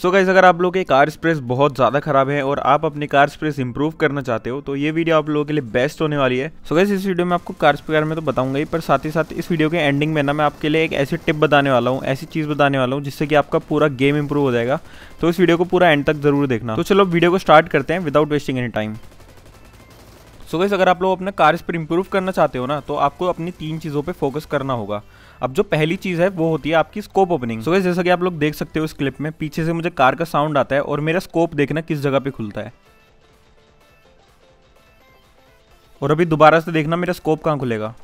सो so guys अगर आप लोग के कार स्प्रेस बहुत ज़्यादा खराब है और आप अपनी कार स्प्रेस इंप्रूव करना चाहते हो तो ये वीडियो आप लोगों के लिए बेस्ट होने वाली है सो so गाइज़ इस वीडियो में आपको कार स्प्रे में तो बताऊंगा ही पर साथ ही साथ इस वीडियो के एंडिंग में ना मैं आपके लिए एक ऐसी टिप बताने वाला हूँ ऐसी चीज़ बताने वाला हूँ जिससे कि आपका पूरा गेम इंप्रूव हो जाएगा तो इस वीडियो को पूरा एंड तक ज़रूर देखना तो चलो वीडियो को स्टार्ट करते हैं without wasting any time so guys अगर आप लोग अपना कार स्प्रे इंप्रूव करना चाहते हो ना तो आपको अपनी तीन चीज़ों पर फोकस करना होगा अब जो पहली चीज है वो होती है आपकी स्कोप ओपनिंग सो जैसा कि आप लोग देख सकते हो इस क्लिप में पीछे से मुझे कार का साउंड आता है और मेरा स्कोप देखना किस जगह पे खुलता है और अभी दोबारा से देखना मेरा स्कोप कहाँ खुलेगा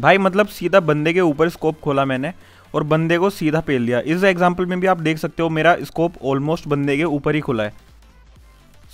भाई मतलब सीधा बंदे के ऊपर स्कोप खोला मैंने और बंदे को सीधा पेल दिया इस एग्जाम्पल में भी आप देख सकते हो मेरा स्कोप ऑलमोस्ट बंदे के ऊपर ही खुला है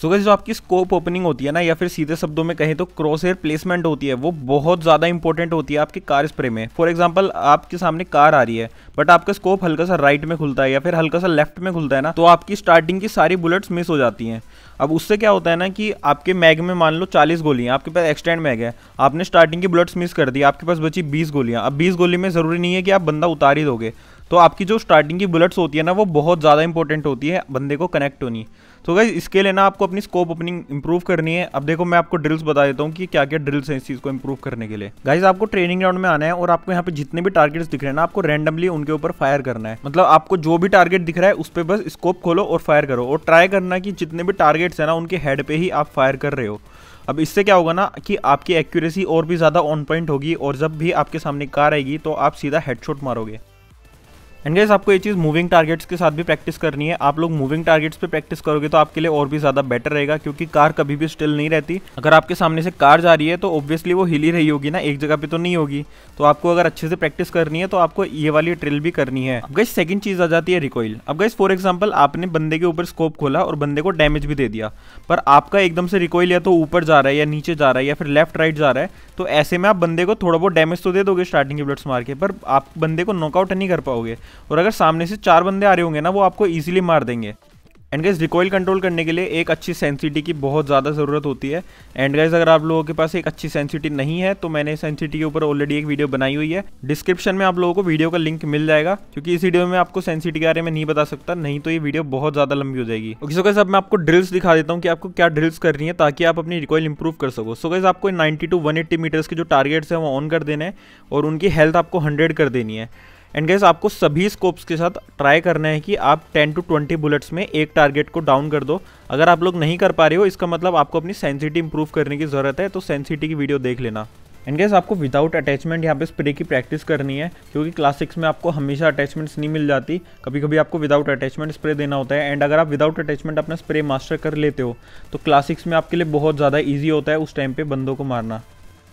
सो so, जो आपकी स्कोप ओपनिंग होती है ना या फिर सीधे शब्दों में कहें तो क्रॉस एयर प्लेसमेंट होती है वो बहुत ज़्यादा इंपॉर्टेंट होती है आपके कार स्प्रे में फॉर एग्जाम्पल आपके सामने कार आ रही है बट आपका स्कोप हल्का सा राइट में खुलता है या फिर हल्का सा लेफ्ट में खुलता है ना तो आपकी स्टार्टिंग की सारी बुलेट्स मिस हो जाती हैं अब उससे क्या होता है ना कि आपके मैग में मान लो चालीस गोलियाँ आपके पास एक्सटेंड मैग है आपने स्टार्टिंग की बुलेट्स मिस कर दी आपके पास बची बीस गोलियाँ अब बीस गोली में ज़रूरी नहीं है कि आप बंदा उतार ही दोगे तो आपकी जो स्टार्टिंग की बुलेट्स होती है ना वो बहुत ज़्यादा इंपॉर्टेंट होती है बंदे को कनेक्ट होनी तो गाइज इसके लिए ना आपको अपनी स्कोप ओपनिंग इंप्रूव करनी है अब देखो मैं आपको ड्रिल्स बता देता हूँ कि क्या क्या ड्रिल्स हैं इस चीज़ को इंप्रूव करने के लिए गाइज आपको ट्रेनिंग राउंड में आना है और आपको यहाँ पे जितने भी टारगेट्स दिख रहे हैं ना आपको रैंडमली उनके ऊपर फायर करना है मतलब आपको जो भी टारगेट दिख रहा है उस पर बस स्कोप खोलो और फायर करो और ट्राई करना कि जितने भी टारगेट्स हैं ना उनके हेड पर ही आप फायर कर रहे हो अब इससे क्या होगा ना कि आपकी एक्यूरेसी और भी ज़्यादा ऑन पॉइंट होगी और जब भी आपके सामने कार आएगी तो आप सीधा हेडशॉट मारोगे एंड गैस आपको ये चीज़ मूविंग टारगेट्स के साथ भी प्रैक्टिस करनी है आप लोग मूविंग टारगेट्स पे प्रैक्टिस करोगे तो आपके लिए और भी ज़्यादा बेटर रहेगा क्योंकि कार कभी भी स्टिल नहीं रहती अगर आपके सामने से कार जा रही है तो ऑब्वियसली वो ही रही होगी ना एक जगह पे तो नहीं होगी तो आपको अगर अच्छे से प्रैक्टिस करनी है तो आपको ये वाली ट्रिल भी करनी है अब गैस सेकंड चीज़ आ जाती है रिकॉइल अब गैस फॉर एग्जाम्पल आपने बंदे के ऊपर स्कोप खोला और बंदे को डैमेज भी दे दिया पर आपका एकदम से रिकॉइल या तो ऊपर जा रहा है या नीचे जा रहा है या फिर लेफ्ट राइट जा रहा है तो ऐसे में आप बंदे को थोड़ा बहुत डैमेज तो दे दोगे स्टार्टिंग के ब्लड्स मार के पर आप बंदे को नॉकआउट नहीं कर पाओगे और अगर सामने से चार बंदे आ रहे होंगे ना वो आपको ईजिली मार देंगे एंड गाइज रिकॉयल कंट्रोल करने के लिए एक अच्छी सेंसिटी की बहुत ज़्यादा ज़रूरत होती है एंड गाइज अगर आप लोगों के पास एक अच्छी सेंसिटी नहीं है तो मैंने सेंसिटी के ऊपर ऑलरेडी एक वीडियो बनाई हुई है डिस्क्रिप्शन में आप लोगों को वीडियो का लिंक मिल जाएगा क्योंकि इस वीडियो में आपको सेंसिटी के बारे में नहीं बता सकता नहीं तो ये वीडियो बहुत ज़्यादा लंबी हो जाएगी ओके सो गाइज अब मैं आपको ड्रिल्स दिखा देता हूँ कि आपको क्या ड्रिल्स कर रही है ताकि आप अपनी रिकॉयल इंप्रूव कर सको सो गाइज आपको ninety to one eighty metres के जो टारगेट्स हैं वो ऑन कर देने हैं और उनकी हेल्थ आपको हंड्रेड कर देनी है एंड गैस आपको सभी स्कोप्स के साथ ट्राई करना है कि आप 10 टू 20 बुलेट्स में एक टारगेट को डाउन कर दो अगर आप लोग नहीं कर पा रहे हो इसका मतलब आपको अपनी सेंसिटी इंप्रूव करने की ज़रूरत है तो सेंसिटी की वीडियो देख लेना एंड गैस आपको विदाउट अटैचमेंट यहाँ पे स्प्रे की प्रैक्टिस करनी है क्योंकि क्लासिक्स में आपको हमेशा अटैचमेंट्स नहीं मिल जाती कभी कभी आपको विदाउट अटैचमेंट स्प्रे देना होता है एंड अगर आप विदाउट अटैचमेंट अपना स्प्रे मास्टर कर लेते हो तो क्लासिक्स में आपके लिए बहुत ज़्यादा ईजी होता है उस टाइम पर बंदों को मारना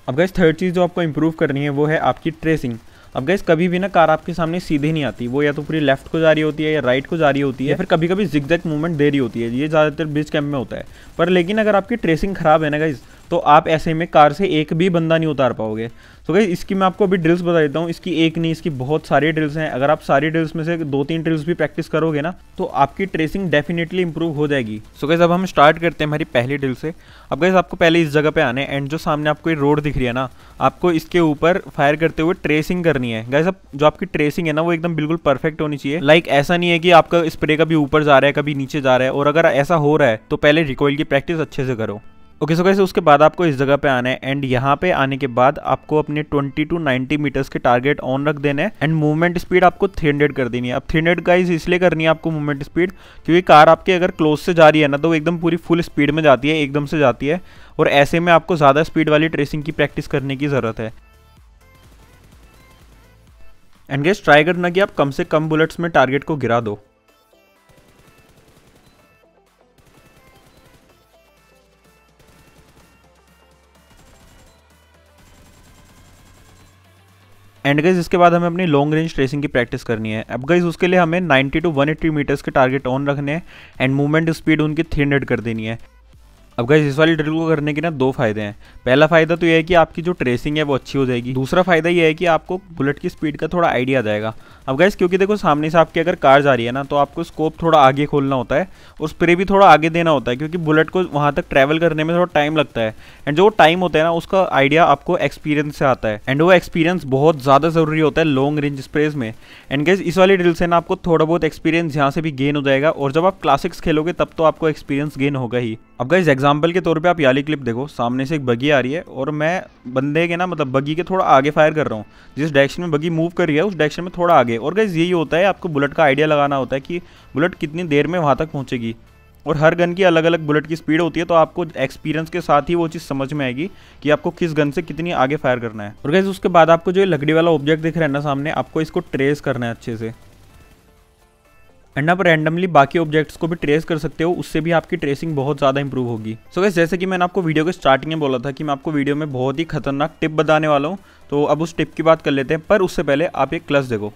अब गैस थर्ड चीज़ जो आपको इम्प्रूव करनी है वो है आपकी ट्रेसिंग अब गैस कभी भी ना कार आपके सामने सीधे नहीं आती वो या तो पूरी लेफ्ट को जा रही होती है या राइट को जा रही होती है फिर कभी कभी जिग मूवमेंट दे रही होती है ये ज़्यादातर ब्रिज कैम्प में होता है पर लेकिन अगर आपकी ट्रेसिंग खराब है ना गाइज़ तो आप ऐसे में कार से एक भी बंदा नहीं उतार पाओगे तो भाई इसकी मैं आपको अभी ड्रिल्स बता देता हूँ इसकी एक नहीं इसकी बहुत सारी ड्रिल्स हैं अगर आप सारी ड्रिल्स में से दो तीन ड्रिल्स भी प्रैक्टिस करोगे ना तो आपकी ट्रेसिंग डेफिनेटली इंप्रूव हो जाएगी सो गैस अब हम स्टार्ट करते हैं हमारी पहली ड्रिल से अब गैस आपको पहले इस जगह पे आने एंड जो सामने आपको ये रोड दिख रही है ना आपको इसके ऊपर फायर करते हुए ट्रेसिंग करनी है गैस अब जो आपकी ट्रेसिंग है ना वो एकदम बिल्कुल परफेक्ट होनी चाहिए लाइक ऐसा नहीं है कि आपका स्प्रे कभी ऊपर जा रहा है कभी नीचे जा रहा है और अगर ऐसा हो रहा है तो पहले रिकॉइल की प्रैक्टिस अच्छे से करो ओके सो कैसे उसके बाद आपको इस जगह पे आना है एंड यहाँ पे आने के बाद आपको अपने 20 टू 90 मीटर्स के टारगेट ऑन रख देने हैं एंड मूवमेंट स्पीड आपको 300 कर देनी है अब 300 गाइज इसलिए करनी है आपको मूवमेंट स्पीड क्योंकि कार आपके अगर क्लोज से जा रही है ना तो एकदम पूरी फुल स्पीड में जाती है एकदम से जाती है और ऐसे में आपको ज़्यादा स्पीड वाली ट्रेसिंग की प्रैक्टिस करने की ज़रूरत है एंड गेस ट्राई करना कि आप कम से कम बुलेट्स में टारगेट को गिरा दो एंड गाइज इसके बाद हमें अपनी लॉन्ग रेंज ट्रेसिंग की प्रैक्टिस करनी है अब गाइज उसके लिए हमें 90 टू 180 मीटर्स के टारगेट ऑन रखने हैं एंड मूवमेंट स्पीड उनकी 300 कर देनी है अब गाइज इस वाली ड्रिल को करने के ना दो फायदे हैं पहला फायदा तो यह है कि आपकी जो ट्रेसिंग है वो अच्छी हो जाएगी दूसरा फायदा यह है कि आपको बुलेट की स्पीड का थोड़ा आइडिया आ जाएगा अब गाइज क्योंकि देखो सामने से आपकी अगर कार जा रही है ना तो आपको स्कोप थोड़ा आगे खोलना होता है और स्प्रे भी थोड़ा आगे देना होता है क्योंकि बुलेट को वहाँ तक ट्रैवल करने में थोड़ा टाइम लगता है एंड जो टाइम होता है ना उसका आइडिया आपको एक्सपीरियंस से आता है एंड वो एक्सपीरियंस बहुत ज़्यादा ज़रूरी होता है लॉन्ग रेंज स्प्रेज में एंड गाइज इस वाली ड्रिल से ना आपको थोड़ा बहुत एक्सपीरियंस यहाँ से भी गेन हो जाएगा और जब आप क्लासिक्स खेलोगे तब तो आपको एक्सपीरियंस गेन होगा ही अब गाइज एग्जाम्पल के तौर पे आप याली क्लिप देखो सामने से एक बगी आ रही है और मैं बंदे के ना मतलब बगी के थोड़ा आगे फायर कर रहा हूँ जिस डायरेक्शन में बगी मूव कर रही है उस डायरेक्शन में थोड़ा आगे और गाइज यही होता है आपको बुलेट का आइडिया लगाना होता है कि बुलेट कितनी देर में वहाँ तक पहुँचेगी और हर गन की अलग अलग बुलेट की स्पीड होती है तो आपको एक्सपीरियंस के साथ ही वो चीज़ समझ में आएगी कि आपको किस गन से कितनी आगे फायर करना है और गैस उसके बाद आपको जो लकड़ी वाला ऑब्जेक्ट दिख रहा है ना सामने आपको इसको ट्रेस करना है अच्छे से एंड आप रैंडमली बाकी ऑब्जेक्ट्स को भी ट्रेस कर सकते हो उससे भी आपकी ट्रेसिंग बहुत ज़्यादा इंप्रूव होगी सो so जैसे कि मैंने आपको वीडियो के स्टार्टिंग में बोला था कि मैं आपको वीडियो में बहुत ही खतरनाक टिप बताने वाला हूँ तो अब उस टिप की बात कर लेते हैं पर उससे पहले आप एक क्लस देखो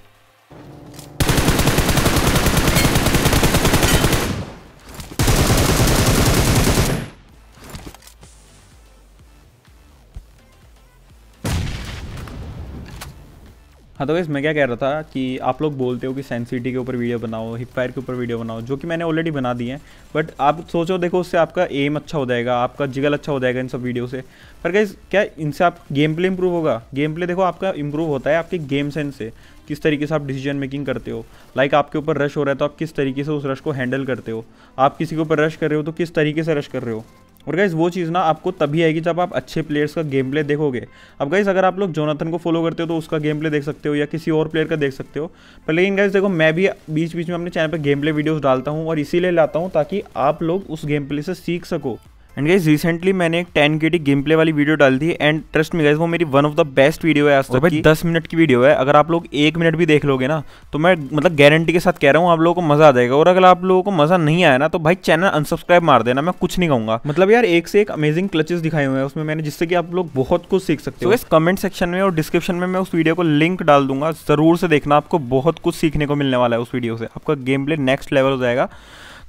हाँ तो वैसे मैं क्या कह रहा था कि आप लोग बोलते हो कि सेंसिटी के ऊपर वीडियो बनाओ हिप फायर के ऊपर वीडियो बनाओ जो कि मैंने ऑलरेडी बना दी है बट आप सोचो देखो उससे आपका एम अच्छा हो जाएगा आपका जिगल अच्छा हो जाएगा इन सब वीडियो से पर क्या क्या इनसे आप गेम प्ले इंप्रूव होगा गेम प्ले देखो आपका इंप्रूव होता है आपके गेम सेंस से किस तरीके से आप डिसीजन मेकिंग करते हो लाइक आपके ऊपर रश हो रहा है तो आप किस तरीके से उस रश को हैंडल करते हो आप किसी के ऊपर रश कर रहे हो तो किस तरीके से रश कर रहे हो और गाइज वो चीज़ ना आपको तभी आएगी जब आप अच्छे प्लेयर्स का गेम प्ले देखोगे अब गाइज अगर आप लोग जोनाथन को फॉलो करते हो तो उसका गेम प्ले देख सकते हो या किसी और प्लेयर का देख सकते हो पर लेकिन गाइज देखो मैं भी बीच बीच में अपने चैनल पर गेम प्ले वीडियोज़ डालता हूँ और इसीलिए लाता हूँ ताकि आप लोग उस गेम प्ले से सीख सको एंड गाइज रिसेंटली मैंने एक ten K T game play वाली वीडियो डाल दी एंड ट्रस्ट मी गाइज वो मेरी one of the best video है आज तक भाई दस मिनट की वीडियो है अगर आप लोग एक मिनट भी देख लोगे ना तो मैं मतलब गारंटी के साथ कह रहा हूँ आप लोगों को मजा आ जाएगा और अगर आप लोगों को मजा नहीं आया ना तो भाई चैनल अनसब्सक्राइब मार देना मैं कुछ नहीं कहूँगा मतलब यार एक से एक अमेजिंग क्लचेस दिखाए हुए हैं उसमें मैंने जिससे कि आप लोग बहुत कुछ सीख सकते हो इस कमेंट सेक्शन में और डिस्क्रिप्शन में मैं उस वीडियो को लिंक डाल दूंगा जरूर से देखना आपको बहुत कुछ सीखने को मिलने वाला है उस वीडियो से आपका गेम प्ले नेक्स्ट लेवल हो जाएगा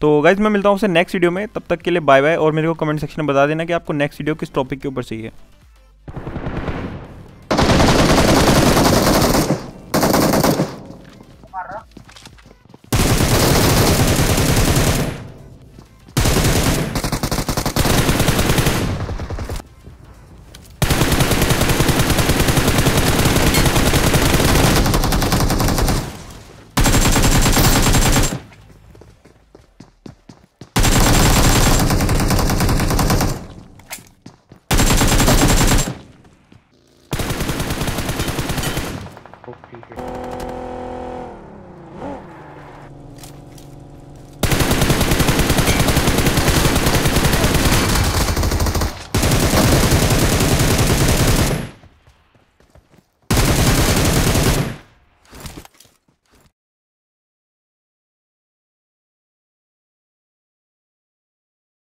तो गाइज मैं मिलता हूँ आपसे नेक्स्ट वीडियो में तब तक के लिए बाय बाय और मेरे को कमेंट सेक्शन में बता देना कि आपको नेक्स्ट वीडियो किस टॉपिक के ऊपर चाहिए